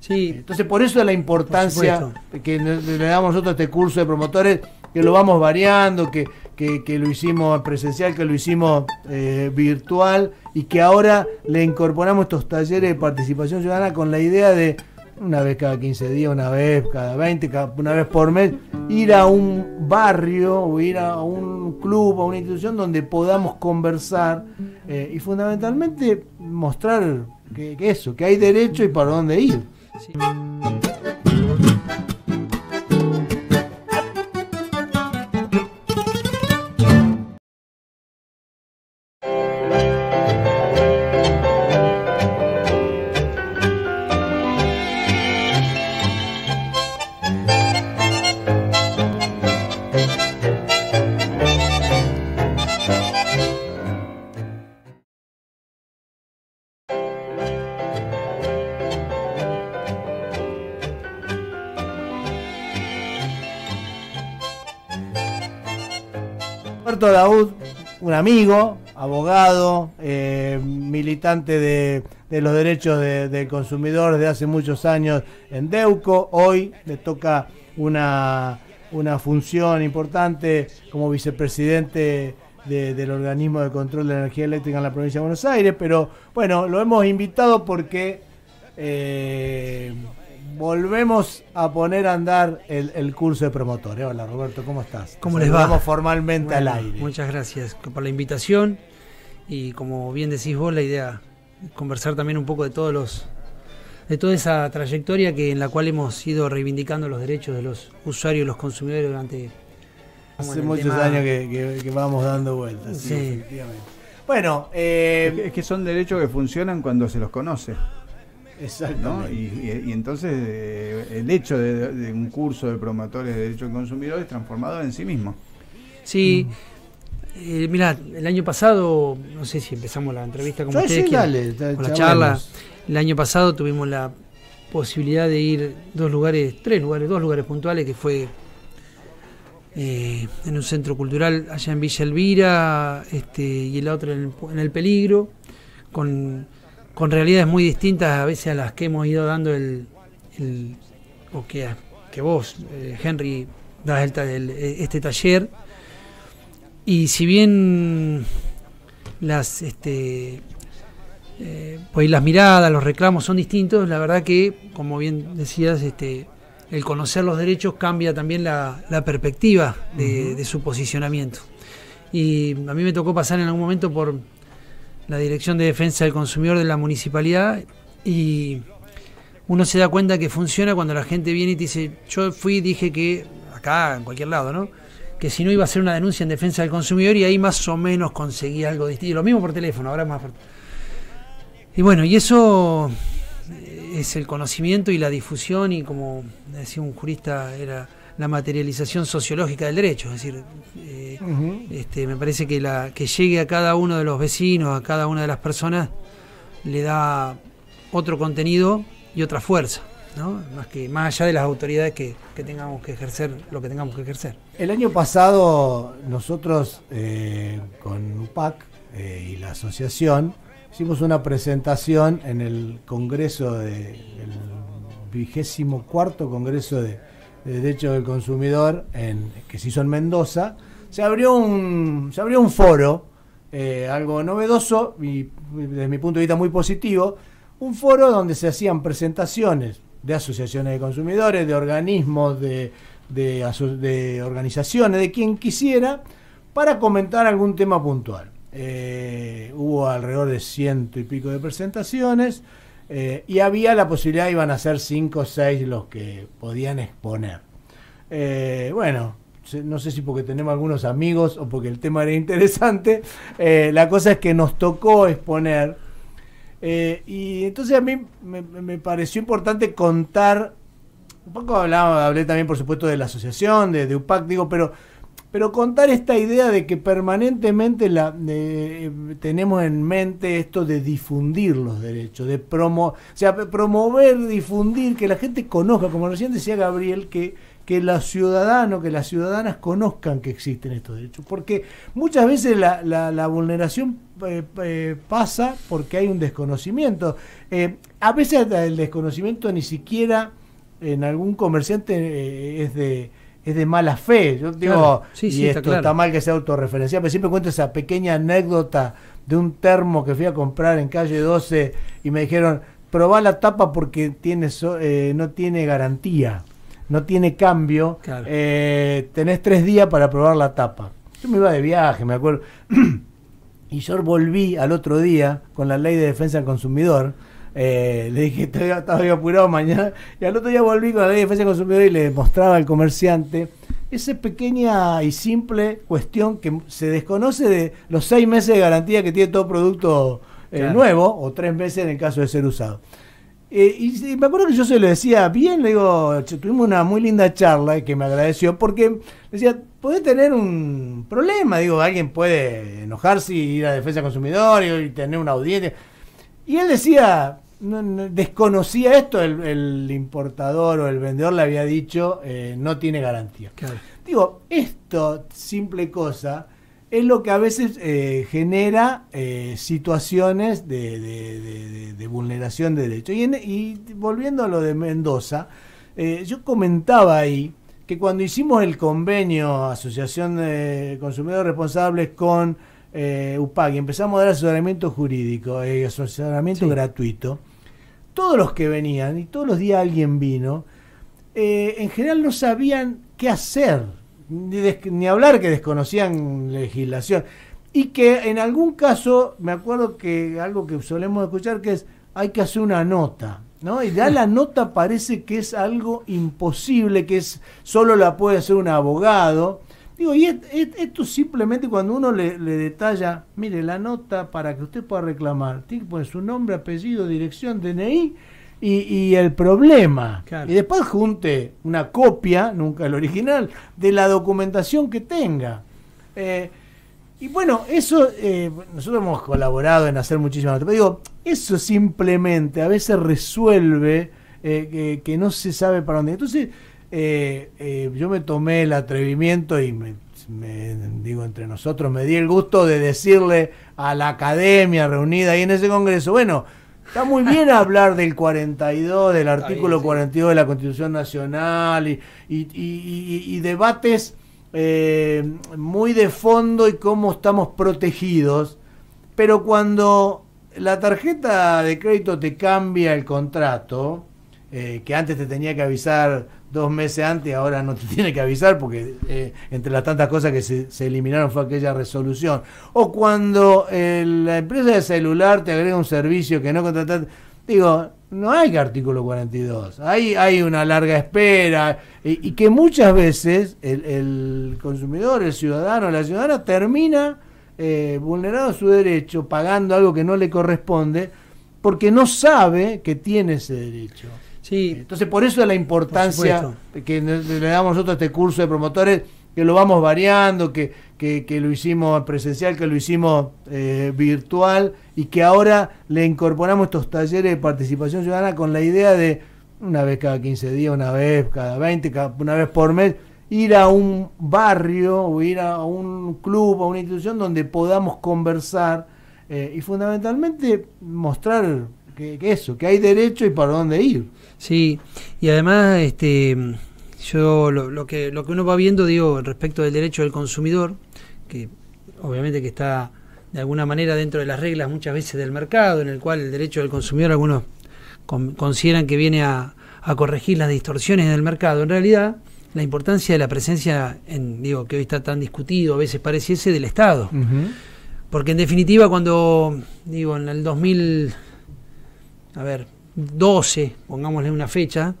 Sí. Entonces, por eso es la importancia que le damos nosotros a este curso de promotores, que lo vamos variando, que, que, lo hicimos presencial, que lo hicimos eh, virtual y que ahora le incorporamos estos talleres de participación ciudadana con la idea de una vez cada 15 días, una vez cada 20, una vez por mes, ir a un barrio o ir a un club, a una institución donde podamos conversar eh, y fundamentalmente mostrar que, eso, que hay derecho y para dónde ir. Roberto Daud, un amigo, abogado, eh, militante de, los derechos del de consumidor desde hace muchos años en Deuco. Hoy le toca una, función importante como vicepresidente del organismo de control de energía eléctrica en la provincia de Buenos Aires. Pero bueno, lo hemos invitado porque... Eh, volvemos a poner a andar el, curso de promotores. Eh, hola Roberto, ¿cómo estás? ¿Cómo les va? formalmente al aire. Muchas gracias por la invitación y como bien decís vos, la idea es conversar también un poco de todos los de toda esa trayectoria que en la cual hemos ido reivindicando los derechos de los usuarios y los consumidores durante hace muchos años que, vamos dando vueltas. Bueno, eh, es que son derechos que funcionan cuando se los conoce exacto Y, entonces eh, el hecho de, un curso de promotores de derechos de consumidor es transformador en sí mismo. Sí. Eh, mirá, mira, el año pasado, no sé si empezamos la entrevista con ustedes, la charla. El año pasado tuvimos la posibilidad de ir dos lugares, tres lugares, dos lugares puntuales, que fue eh, en un centro cultural allá en Villa Elvira este, y el otro en en el Peligro, con con realidades muy distintas a veces a las que hemos ido dando el, o que, que vos, eh, Henry, das este taller. Y si bien las este, eh, pues las miradas, los reclamos son distintos, la verdad que, como bien decías, este, el conocer los derechos cambia también la, perspectiva de, de, su posicionamiento. Y a mí me tocó pasar en algún momento por la Dirección de Defensa del Consumidor de la Municipalidad y uno se da cuenta que funciona cuando la gente viene y dice, yo fui dije que, acá, en cualquier lado, ¿no? Que si no iba a hacer una denuncia en defensa del consumidor y ahí más o menos conseguía algo distinto. Lo mismo por teléfono, ahora más Y bueno, y eso eh, es el conocimiento y la difusión y como decía un jurista, era la materialización sociológica del derecho. Es decir, eh, este, me parece que, la, que llegue a cada uno de los vecinos, a cada una de las personas, le da otro contenido y otra fuerza. ¿no? Más, que, más allá de las autoridades que, tengamos que ejercer lo que tengamos que ejercer. El año pasado nosotros eh, con UPAC eh, y la asociación hicimos una presentación en el Congreso de, el vigésimo cuarto Congreso de de Derecho del Consumidor, que se hizo en Mendoza, se abrió un, se abrió un foro, eh, algo novedoso y desde mi punto de vista muy positivo, un foro donde se hacían presentaciones de asociaciones de consumidores, de organismos, de, organizaciones, de quien quisiera, para comentar algún tema puntual. Eh, hubo alrededor de ciento y pico de presentaciones. Eh, y había la posibilidad, iban a ser 5 o 6 los que podían exponer. Eh, bueno, no sé si porque tenemos algunos amigos o porque el tema era interesante, eh, la cosa es que nos tocó exponer. y entonces a mí me, pareció importante contar, un poco hablé también por supuesto de la asociación, de, de UPAC, digo, pero pero contar esta idea de que permanentemente la, tenemos en mente esto de difundir los derechos, de promo, o sea, promover, difundir, que la gente conozca, como recién decía Gabriel, que, que los ciudadanos, que las ciudadanas conozcan que existen estos derechos, porque muchas veces la, vulneración eh, eh, pasa porque hay un desconocimiento. Eh, a veces el desconocimiento ni siquiera en algún comerciante es de es de mala fe. Yo digo, y esto está, mal que sea autorreferencial, pero siempre cuento esa pequeña anécdota de un termo que fui a comprar en calle 12 y me dijeron, probá la tapa porque tiene eh, no tiene garantía, no tiene cambio, eh, tenés tres días para probar la tapa. Yo me iba de viaje, me acuerdo. y yo volví al otro día con la ley de defensa del consumidor eh, le dije, estoy, apurado mañana. Y al otro día volví con la ley de defensa del consumidor y le mostraba al comerciante esa pequeña y simple cuestión que se desconoce de los seis meses de garantía que tiene todo producto eh, nuevo, o tres meses en el caso de ser usado. Eh, y, me acuerdo que yo se lo decía bien, le digo, tuvimos una muy linda charla que me agradeció porque decía, puede tener un problema, digo, alguien puede enojarse y ir a defensa del consumidor y tener una audiencia. Y él decía, desconocía esto, el, importador o el vendedor le había dicho, eh, no tiene garantía. Digo, esto, simple cosa, es lo que a veces eh, genera eh, situaciones de, vulneración de derechos. Y, volviendo a lo de Mendoza, yo comentaba ahí que cuando hicimos el convenio Asociación de Consumidores Responsables con UPAC y empezamos a dar asesoramiento jurídico, asesoramiento gratuito, todos los que venían, y todos los días alguien vino, eh, en general no sabían qué hacer, ni, hablar que desconocían legislación. Y que en algún caso, me acuerdo que algo que solemos escuchar que es, hay que hacer una nota, ¿no? Y ya la nota parece que es algo imposible, que es solo la puede hacer un abogado. Digo, y esto simplemente cuando uno le, detalla, mire, la nota para que usted pueda reclamar, tiene que poner su nombre, apellido, dirección, DNI y, el problema. Y después junte una copia, nunca el original, de la documentación que tenga. Eh, y bueno, eso, eh, nosotros hemos colaborado en hacer muchísimas notas, pero digo, eso simplemente a veces resuelve eh, que, que no se sabe para dónde. Entonces, eh, eh, yo me tomé el atrevimiento y me, digo entre nosotros, me di el gusto de decirle a la academia reunida ahí en ese congreso, bueno, está muy bien hablar del 42, del artículo 42 de la Constitución Nacional y, debates eh, muy de fondo y cómo estamos protegidos, pero cuando la tarjeta de crédito te cambia el contrato, que antes te tenía que avisar dos meses antes, ahora no te tiene que avisar porque eh, entre las tantas cosas que se, eliminaron fue aquella resolución. O cuando eh, la empresa de celular te agrega un servicio que no contrataste, digo, no hay que artículo 42, hay, hay una larga espera y, que muchas veces el, consumidor, el ciudadano, la ciudadana termina eh, vulnerado su derecho pagando algo que no le corresponde porque no sabe que tiene ese derecho. Entonces, por eso es la importancia que le damos nosotros a este curso de promotores, que lo vamos variando, que, lo hicimos presencial, que lo hicimos eh, virtual y que ahora le incorporamos estos talleres de participación ciudadana con la idea de una vez cada 15 días, una vez cada 20, una vez por mes, ir a un barrio o ir a un club, a una institución donde podamos conversar eh, y fundamentalmente mostrar que, eso, que hay derecho y para dónde ir. Sí, y además, este, yo lo, que, lo que uno va viendo, digo, respecto del derecho del consumidor, que obviamente que está de alguna manera dentro de las reglas muchas veces del mercado, en el cual el derecho del consumidor algunos consideran que viene a, corregir las distorsiones del mercado. En realidad, la importancia de la presencia, en, digo, que hoy está tan discutido, a veces pareciese, del Estado. Porque en definitiva, cuando, digo, en el 2000 a ver, 12, pongámosle una fecha,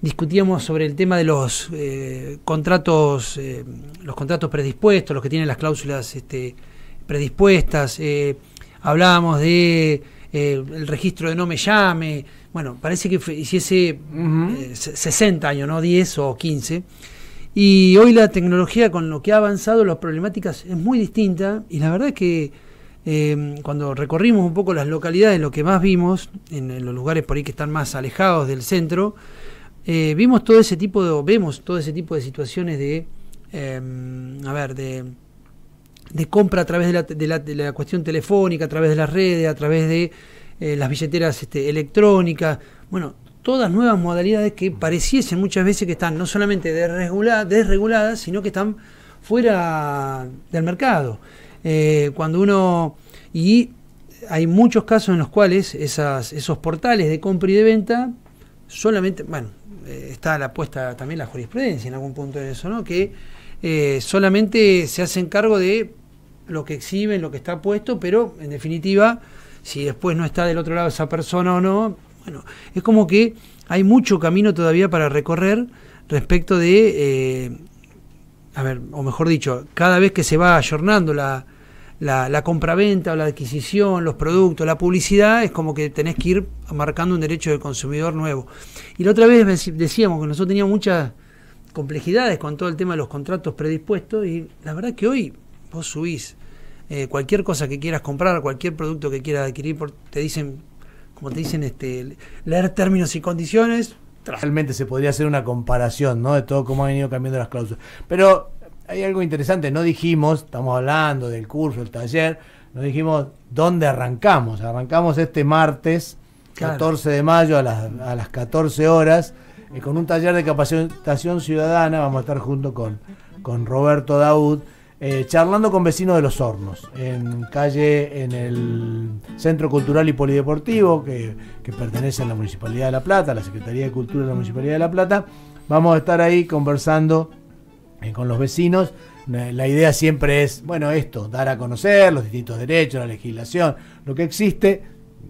discutíamos sobre el tema de los eh, contratos, eh, los contratos predispuestos, los que tienen las cláusulas este, predispuestas, eh, hablábamos de el registro de no me llame, bueno, parece que hiciese 60 años, ¿no? 10 o 15. Y hoy la tecnología con lo que ha avanzado, las problemáticas es muy distinta y la verdad es que Em, cuando recorrimos un poco las localidades, lo que más vimos, en, los lugares por ahí que están más alejados del centro, eh, vimos todo ese tipo de, vemos todo ese tipo de situaciones de, em, de, compra a través de la, cuestión telefónica, a través de las redes, a través de eh, las billeteras este, electrónicas, bueno, todas nuevas modalidades que pareciesen muchas veces que están no solamente desreguladas sino que están fuera del mercado. Eh, cuando uno... Y hay muchos casos en los cuales esas, esos portales de compra y de venta solamente, bueno, eh, está la puesta también la jurisprudencia en algún punto de eso, ¿no? Que eh, solamente se hacen cargo de lo que exhiben, lo que está puesto, pero en definitiva, si después no está del otro lado esa persona o no, bueno, es como que hay mucho camino todavía para recorrer respecto de, a ver, o mejor dicho, cada vez que se va ayornando la, la, la compraventa o la adquisición, los productos, la publicidad, es como que tenés que ir marcando un derecho del consumidor nuevo. Y la otra vez decíamos que nosotros teníamos muchas complejidades con todo el tema de los contratos predispuestos y la verdad que hoy vos subís eh, cualquier cosa que quieras comprar, cualquier producto que quieras adquirir, te dicen, como te dicen, este, leer términos y condiciones. Realmente se podría hacer una comparación, ¿no? De todo cómo han ido cambiando las cláusulas. Pero hay algo interesante, no dijimos, estamos hablando del curso, el taller, no dijimos dónde arrancamos. Arrancamos este martes, 14 de mayo, a las, a las 14 horas, eh, con un taller de capacitación ciudadana. Vamos a estar junto con, con Roberto Daud. Eh, charlando con vecinos de los hornos, en calle, en el Centro Cultural y Polideportivo, que, que pertenece a la Municipalidad de La Plata, a la Secretaría de Cultura de la Municipalidad de La Plata. Vamos a estar ahí conversando eh, con los vecinos. La idea siempre es, bueno, esto, dar a conocer los distintos derechos, la legislación, lo que existe.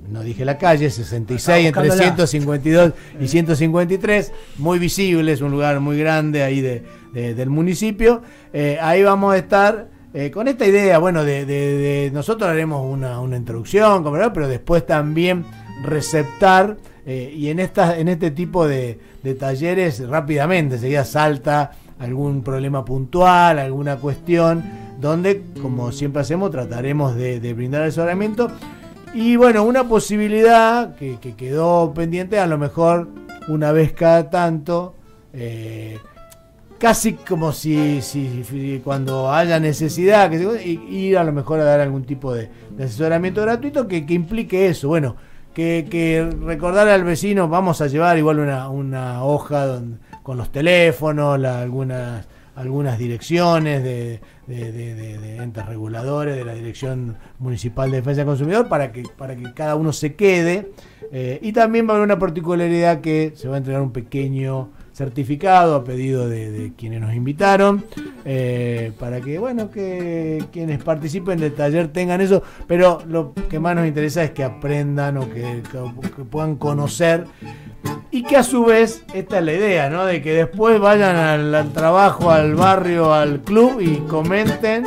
No dije la calle, 66 entre 152 y 153, muy visible, es un lugar muy grande ahí de, del municipio. Eh, ahí vamos a estar eh, con esta idea, bueno, de, nosotros haremos una, una introducción, pero después también receptar y en, esta, en este tipo de, talleres rápidamente, enseguida salta algún problema puntual, alguna cuestión, donde, como siempre hacemos, trataremos de, brindar asesoramiento. Y bueno, una posibilidad que, quedó pendiente, a lo mejor una vez cada tanto, eh, casi como si, si, cuando haya necesidad, que ir a lo mejor a dar algún tipo de, asesoramiento gratuito que, implique eso. Bueno, que, que recordar al vecino, vamos a llevar igual una, una hoja donde con los teléfonos, algunas algunas direcciones de, de, de, entes reguladores, de la Dirección Municipal de Defensa del Consumidor, para que, para que cada uno se quede. Eh, y también va a haber una particularidad que se va a entregar un pequeño certificado a pedido de, quienes nos invitaron, eh, para que, bueno, que quienes participen del taller tengan eso, pero lo que más nos interesa es que aprendan o que, puedan conocer y que a su vez, esta es la idea, ¿no? De que después vayan al trabajo, al barrio, al club y comenten